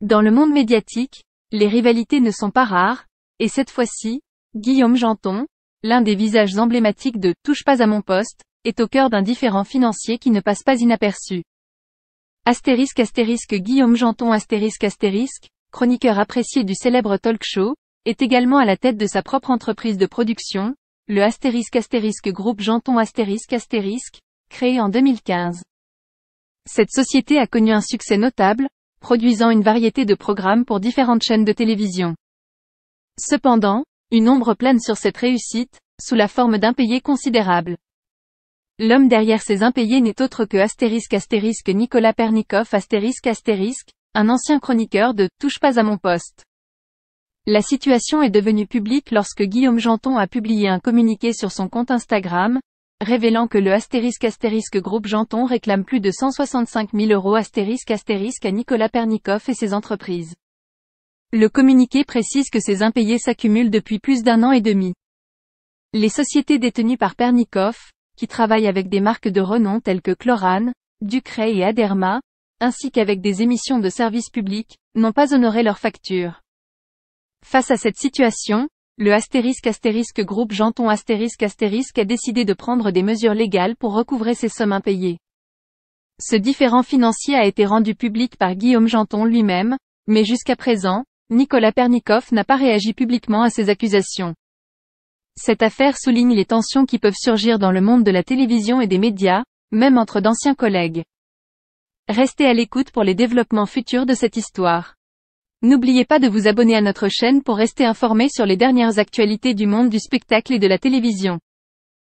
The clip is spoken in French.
Dans le monde médiatique, les rivalités ne sont pas rares, et cette fois-ci, Guillaume Janton, l'un des visages emblématiques de Touche pas à mon poste, est au cœur d'un différent financier qui ne passe pas inaperçu. Asterisk Asterisk Guillaume Janton Asterisk astérisque, chroniqueur apprécié du célèbre talk show, est également à la tête de sa propre entreprise de production, le astérisque astérisque groupe Janton astérisque astérisque, créé en 2015. Cette société a connu un succès notable, produisant une variété de programmes pour différentes chaînes de télévision. Cependant, une ombre plane sur cette réussite, sous la forme d'impayés considérables. L'homme derrière ces impayés n'est autre que astérisque astérisque Nicolas Pernikov astérisque astérisque, un ancien chroniqueur de Touche pas à mon poste. La situation est devenue publique lorsque Guillaume Janton a publié un communiqué sur son compte Instagram, révélant que le astérisque astérisque groupe Janton réclame plus de 165 000 euros Asterisk astérisque à Nicolas Pernikov et ses entreprises. Le communiqué précise que ces impayés s'accumulent depuis plus d'un an et demi. Les sociétés détenues par Pernikov, qui travaillent avec des marques de renom telles que Chlorane, Ducray et Aderma, ainsi qu'avec des émissions de services publics, n'ont pas honoré leurs factures. Face à cette situation, le astérisque astérisque groupe Janton astérisque astérisque a décidé de prendre des mesures légales pour recouvrer ses sommes impayées. Ce différent financier a été rendu public par Guillaume Janton lui-même, mais jusqu'à présent, Nicolas Pernikov n'a pas réagi publiquement à ces accusations. Cette affaire souligne les tensions qui peuvent surgir dans le monde de la télévision et des médias, même entre d'anciens collègues. Restez à l'écoute pour les développements futurs de cette histoire. N'oubliez pas de vous abonner à notre chaîne pour rester informé sur les dernières actualités du monde du spectacle et de la télévision.